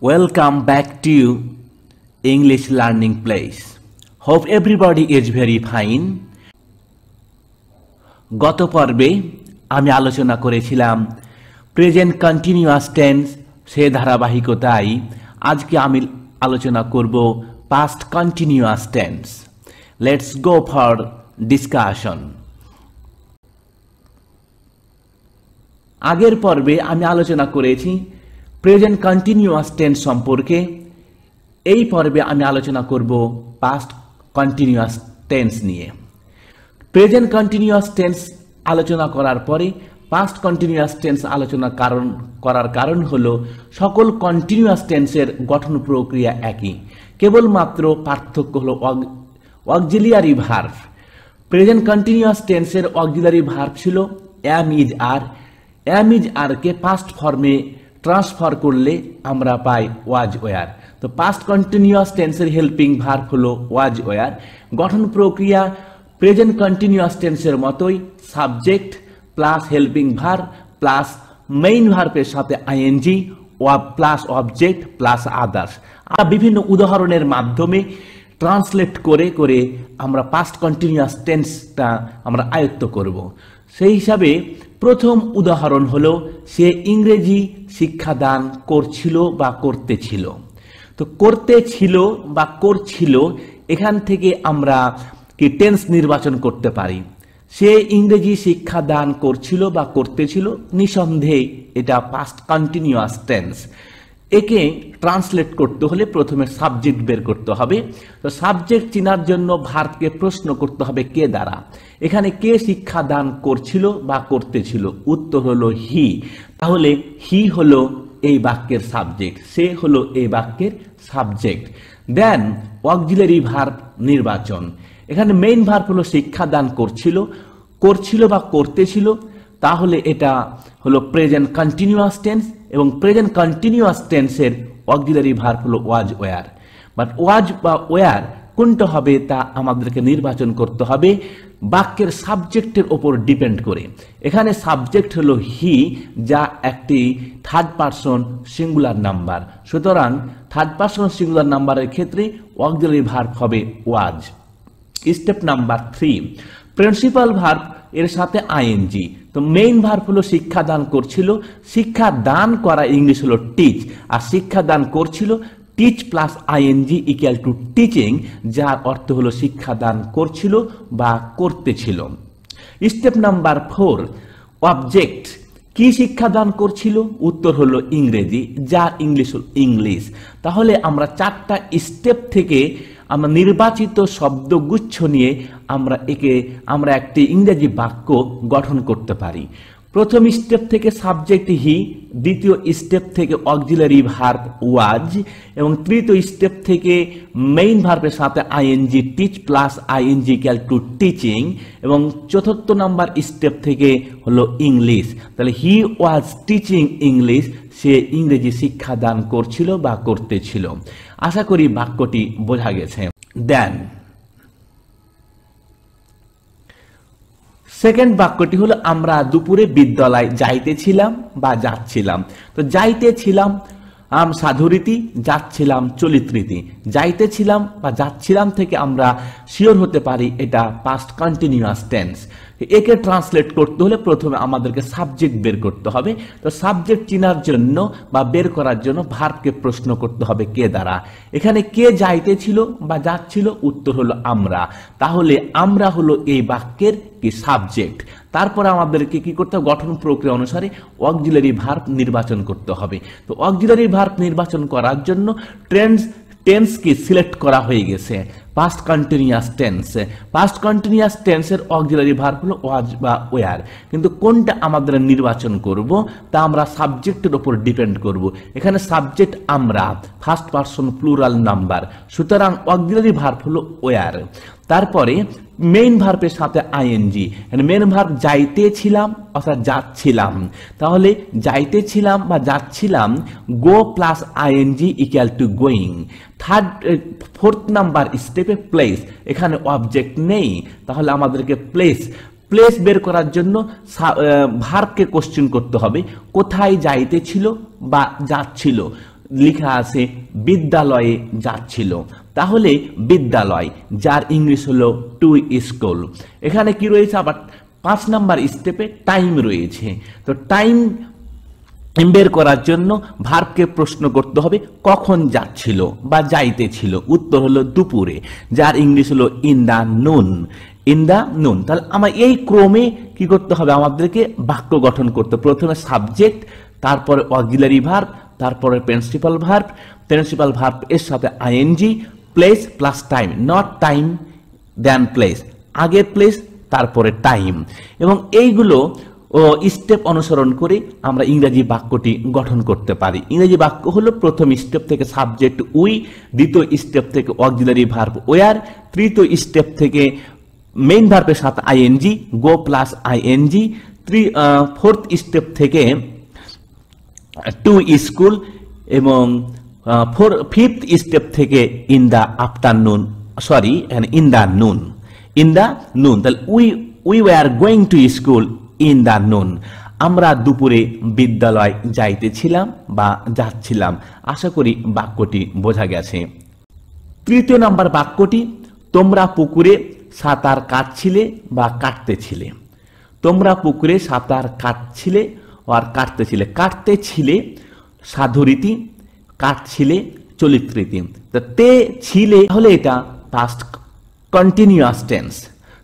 Welcome back to English Learning Place. Hope everybody is very fine. গত পর্বে আমি আলোচনা করেছিলাম প্রেজেন্ট কন্টিনিউয়াস টেন্স সে ধারাবাহিকতাই আজকে আমি আলোচনা করব past continuous tense let's go for discussion আগের পর্বে আমি আলোচনা করেছি প্রেজেন্ট কন্টিনিউয়াস টেন্স সম্পর্কে এই পর্বে আমি আলোচনা করব পাস্ট কন্টিনিউয়াস টেন্স নিয়ে প্রেজেন্ট কন্টিনিউয়াস টেন্স আলোচনা করার পরে পাস্ট কন্টিনিউয়াস টেন্স আলোচনা কারণ করার কারণ হলো সকল কন্টিনিউয়াস টেন্সের গঠন প্রক্রিয়া একই কেবলমাত্র পার্থক্য হলো অক্সিলিয়ারি ভার্ভ প্রেজেন্ট কন্টিনিউয়াস টেন্সের অক্সিলিয়ারি ভার্ভ ছিল am is are am is আরকে পাস্ট ফর্মে ট্রান্সফার করলে আমরা পাই ওয়াজ ওয়ার তো পাস্ট কন্টিনিউয়াস টেন্সের হেল্পিং ভার্ভ হলো ওয়াজ ওয়ার গঠন প্রক্রিয়া প্রেজেন্ট কন্টিনিউয়াস টেন্সের মতোই subject plus helping verb plus main ভার্পের সাথে ING plus object plus others আর বিভিন্ন উদাহরণের মাধ্যমে ট্রান্সলেট করে করে আমরা পাস্ট কন্টিনিউয়াস টেন্সটা আমরা আয়ত্ত করব সেই হিসাবে প্রথম উদাহরণ হলো সে ইংরেজি শিক্ষাদান করছিল বা করতেছিল তো করতে ছিল বা করছিল এখান থেকে আমরা কি টেন্স নির্বাচন করতে পারি সে ইংরেজি শিক্ষা দান করছিল বা করতেছিল নিঃসন্দেহে এটা পাস্ট কন্টিনিউয়াস টেন্স একে ট্রান্সলেট করতে হলে প্রথমে সাবজেক্ট বের করতে হবে তো সাবজেক্ট চিনার জন্য ভারতকে প্রশ্ন করতে হবে কে দ্বারা এখানে কে শিক্ষা দান করছিল বা করতেছিল উত্তর হলো হি তাহলে হি হলো এই বাক্যের সাবজেক্ট সে হলো এই বাক্যের সাবজেক্ট দেন অক্সিলারি ভার্ব নির্বাচন এখানে মেইন ভার্ব হলো শিক্ষা দান করছিল করছিল বা করতেছিল তাহলে এটা হলো প্রেজেন্ট কন্টিনিউয়াস টেন্স এবং প্রেজেন্ট কন্টিনিউয়াস টেন্সের অক্সিলারি ভার্ব হলো ওয়াজ ওয়ার বাট ওয়াজ বা ওয়ার কোনটা হবে তা আমাদেরকে নির্বাচন করতে হবে বাক্যের সাবজেক্টের ওপর ডিপেন্ড করে এখানে সাবজেক্ট হলো হি যা একটি থার্ড পারসন সিঙ্গুলার নাম্বার সুতরাং থার্ড পারসন সিঙ্গুলার নাম্বারের ক্ষেত্রে অক্সিলারি ভার্ব হবে was step number three principal verb এর সাথে আইএনজি তো মেইন ভার্ভ হলো শিক্ষাদান করছিল শিক্ষা দান করা ইংলিশ হলো টিচ আর শিক্ষাদান করছিল teach plus ING equal to teaching যার অর্থ হলো শিক্ষাদান করছিল বা করতেছিল স্টেপ নাম্বার ফোর অবজেক্ট কি শিক্ষাদান করছিল উত্তর হলো ইংরেজি যা ইংলিশ ইংলিশ তাহলে আমরা চারটা স্টেপ থেকে আমরা নির্বাচিত শব্দগুচ্ছ নিয়ে আমরা একে আমরা একটি ইংরেজি বাক্য গঠন করতে পারি প্রথম স্টেপ থেকে সাবজেক্ট হি দ্বিতীয় স্টেপ থেকে অক্সিলারি ভার্ব ওয়াজ এবং তৃতীয় স্টেপ থেকে মেইন ভার্বের সাথে ING teach plus ING call to teaching এবং চতুর্থ নাম্বার স্টেপ থেকে হলো ইংলিশ তাহলে হি ওয়াজ টিচিং ইংলিশ সে ইংরেজি শিক্ষাদান করছিল বা করতেছিল আশা করি বাক্যটি বোঝা গেছে দেন সেকেন্ড বাক্যটি হলো আমরা দুপুরে বিদ্যালয় যাইতেছিলাম বা যাচ্ছিলাম তো যাইতেছিলাম আম সাধুরীতি যাচ্ছিলাম চলিতরীতি যাইতেছিলাম বা যাচ্ছিলাম থেকে আমরা শিওর হতে পারি এটা পাস্ট কন্টিনিউয়াস টেন্স একে ট্রান্সলেট করতে হলে প্রথমে আমাদেরকে সাবজেক্ট বের করতে হবে তো সাবজেক্ট চিনার জন্য বা বের করার জন্য ভারতকে প্রশ্ন করতে হবে কে দ্বারা এখানে কে যাইতেছিল বা যাচ্ছিল উত্তর হলো আমরা তাহলে আমরা হলো এই বাক্যের কি সাবজেক্ট তারপরে আমাদেরকে কি করতে হবে গঠন প্রক্রিয়া অনুসারে অক্সিলারি ভার্ব নির্বাচন করতে হবে তো অক্সিলারি ভার্ব নির্বাচন করার জন্য ট্রেন্ডস টেন্স কি সিলেক্ট করা হয়ে গেছে past continuous tense past continuous টেন্সের অক্সিলারি ভার্ব হলো ওয়াজ বা ওয়ার কিন্তু কোনটা আমাদের নির্বাচন করব তা আমরা সাবজেক্টের ওপর ডিপেন্ড করব এখানে সাবজেক্ট আমরা ফার্স্ট পারসন প্লুরাল নাম্বার সুতরাং অক্সিলারি ভার্ব হলো ওয়ার তারপরে মেইন ভার্পের সাথে আইএনজি মেন ভার্ব যাইতেছিলাম অর্থাৎ যাচ্ছিলাম তাহলে যাইতেছিলাম বা যাচ্ছিলাম go plus ING equal to going third fourth number স্টেপে প্লেস এখানে অবজেক্ট নেই তাহলে আমাদেরকে প্লেস প্লেস বের করার জন্য ভার্বকে কোশ্চেন করতে হবে কোথায় যাইতেছিল বা যাচ্ছিল লেখা আছে বিদ্যালয়ে যাচ্ছিল তাহলে বিদ্যালয় যার ইংলিশ হলো টু স্কুল এখানে কি রয়েছে আবার পাঁচ নাম্বার স্টেপে টাইম রয়েছে তো টাইম বের করার জন্য ভার্বকে প্রশ্ন করতে হবে কখন যাচ্ছিল বা যাইতেছিল উত্তর হলো দুপুরে যার ইংলিশ হলো in the noon in the noon তাহলে আমার এই ক্রমে কি করতে হবে আমাদেরকে বাক্য গঠন করতে প্রথমে সাবজেক্ট তারপরে অগিলারি ভার্ব তারপরে প্রিন্সিপাল ভার্ব প্রিন্সিপাল ভার্ব এর সাথে ING place plus time not time then place আগের প্লেস তারপরে টাইম এবং এইগুলো স্টেপ অনুসরণ করে আমরা ইংরাজি বাক্যটি গঠন করতে পারি ইংরেজি বাক্য হলো প্রথম স্টেপ থেকে সাবজেক্ট উই দ্বিতীয় স্টেপ থেকে অক্সিলারি ভার্ব ওয়ার তৃতীয় স্টেপ থেকে মেইন ভার্বের সাথে ING go plus ING three fourth step থেকে টু স্কুল এবং ফোর ফিফথ স্টেপ থেকে in the afternoon sorry in the noon in the noon তাহলে we we were going to school in the noon আমরা দুপুরে বিদ্যালয় যাইতেছিলাম বা যাচ্ছিলাম আশা করি বাক্যটি বোঝা গেছে তৃতীয় নাম্বার বাক্যটি তোমরা পুকুরে সাঁতার কাটছিলে বা কাটতেছিলে তোমরা পুকুরে সাঁতার কাটছিলে আর কাটতেছিলে কাটতেছিলে সাধুরীতি কার ছিলে চলিত তা তে ছিলে হলে এটা পাস্ট কন্টিনিউয়াস টেন্স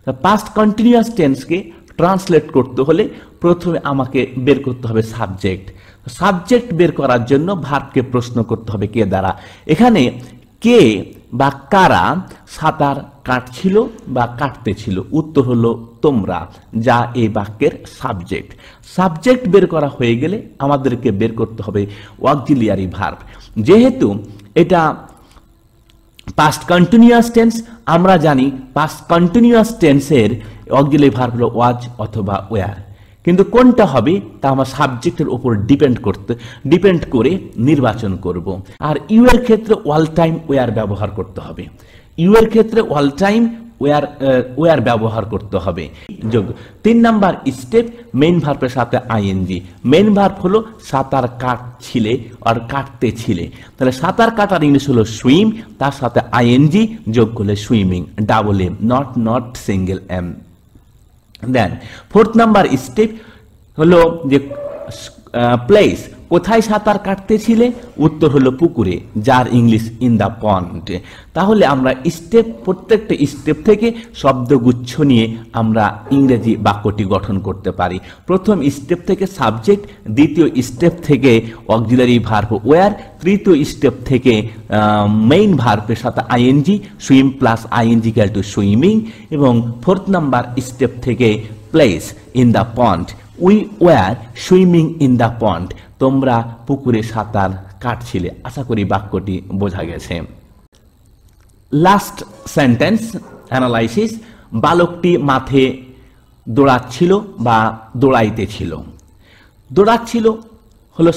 তা পাস্ট কন্টিনিউয়াস টেন্সকে ট্রান্সলেট করতে হলে প্রথমে আমাকে বের করতে হবে সাবজেক্ট সাবজেক্ট বের করার জন্য ভার্বকে প্রশ্ন করতে হবে কে দ্বারা এখানে কে বা কারা সাঁতার কাটছিল বা কাটতেছিল উত্তর হলো তোমরা যা এই বাক্যের সাবজেক্ট সাবজেক্ট বের করা হয়ে গেলে আমাদেরকে বের করতে হবে অক্সিলিয়ারি ভার্ব যেহেতু এটা পাস্ট কন্টিনিউয়াস টেন্স আমরা জানি পাস্ট কন্টিনিউয়াস টেন্সের অক্সিলিয়ারি ভার্ব হলো ওয়াজ অথবা ওয়ার কিন্তু কোনটা হবে তা আমার সাবজেক্টের উপর ডিপেন্ড করতে ডিপেন্ড করে নির্বাচন করব আর ইউ এর ক্ষেত্রে অল টাইম ওয়ার ব্যবহার করতে হবে ইউ এর ক্ষেত্রে all time were were uh, ব্যবহার করতে হবে যোগ তিন নাম্বার স্টেপ মেন ভার্পের সাথে আইএনজি মেন ভার্প হলো সাঁতার কাটছিলে আর কাটতে ছিলে তাহলে সাঁতার কাটার ইংলিশ হলো সুইম তার সাথে আইএনজি যোগ করলে swimming double M not not single M then fourth number step হলো যে প্লেস uh, কোথায় সাঁতার কাটতেছিলে উত্তর হলো পুকুরে যার ইংলিশ ইন দ্য পন্ড তাহলে আমরা স্টেপ প্রত্যেকটা স্টেপ থেকে শব্দগুচ্ছ নিয়ে আমরা ইংরেজি বাক্যটি গঠন করতে পারি প্রথম স্টেপ থেকে সাবজেক্ট দ্বিতীয় স্টেপ থেকে অক্সিলারি ভার্ভ ওয়ার তৃতীয় স্টেপ থেকে মেইন ভার্ভের সাথে ING swim plus ING call to swimming এবং ফোর্থ নাম্বার স্টেপ থেকে place in the pond we were swimming in the pond তোমরা পুকুরে সাঁতার কাটছিলে আশা করি বাক্যটি বোঝা গেছে লাস্ট সেন্টেন্স অ্যানালাইসিস বালকটি মাথে দৌড়াচ্ছিল বা দৌড়াইতে ছিল দৌড়াচ্ছিল হলো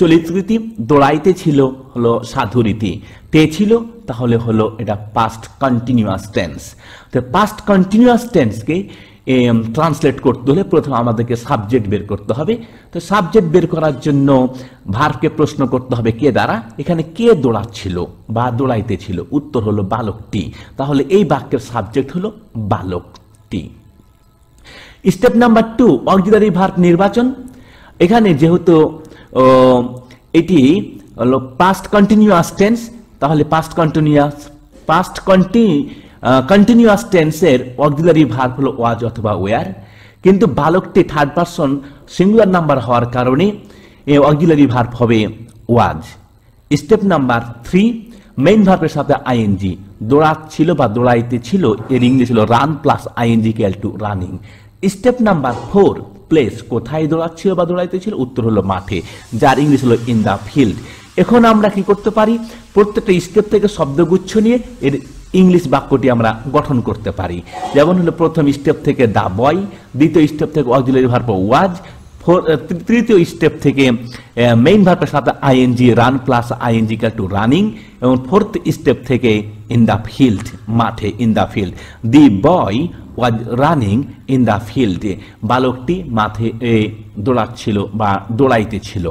চলিত রীতি দৌড়াইতে ছিল হলো সাধু রীতি তে ছিল তাহলে হলো এটা পাস্ট কন্টিনিউয়াস টেন্স তো পাস্ট কন্টিনিউয়াস টেন্সকে ট্রান্সলেট করতে হলে প্রথমে আমাদেরকে সাবজেক্ট বের করতে হবে তো সাবজেক্ট বের করার জন্য ভারকে প্রশ্ন করতে হবে কে দ্বারা এখানে কে দৌড়াচ্ছিল বা দৌড়াইতে ছিল উত্তর হলো বালকটি তাহলে এই বাক্যের সাবজেক্ট হলো বালকটি step number two auxiliary verb নির্বাচন এখানে যেহেতু এটি হলো পাস্ট কন্টিনিউয়াস টেন্স তাহলে past continuous past continue continuous টেন্সের অক্সিলারি ভার্ভ হলো ওয়াজ অথবা ওয়ার কিন্তু বালকটি থার্ড পারসন সিঙ্গুলার নাম্বার হওয়ার কারণে অক্সিলারি ভার্ভ হবে was step number three main ভার্বের সাথে আইএনজি দৌড়াচ্ছিল বা দৌড়াইতে ছিল এর ইংলিশ হলো run plus ING call to running step number four place কোথায় দৌড়াচ্ছিল বা দৌড়াইতে ছিল উত্তর হলো মাঠে যার ইংলিশ হলো ইন দ্য ফিল্ড এখন আমরা কি করতে পারি প্রত্যেকটা স্টেপ থেকে শব্দগুচ্ছ নিয়ে এর ইংলিশ বাক্যটি আমরা গঠন করতে পারি যেমন হলো প্রথম স্টেপ থেকে দা বয় দ্বিতীয় স্টেপ থেকে অক্সিলারি ভার্প ওয়াজ তৃতীয় স্টেপ থেকে মেইন ভার্পের সাথে ING run plus ING call to running এবং ফোর্থ স্টেপ থেকে ইন দ্য ফিল্ড মাঠে in the field the boy was running in the field বালকটি মাঠে দৌড়াচ্ছিল বা দৌড়াইতে ছিল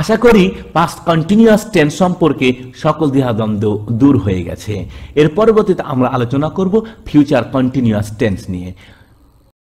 আশা করি পাস্ট কন্টিনিউয়াস টেন্স সম্পর্কে সকল দেহাদ্বন্দ্ব দূর হয়ে গেছে এর পরবর্তীতে আমরা আলোচনা করব ফিউচার কন্টিনিউয়াস টেন্স নিয়ে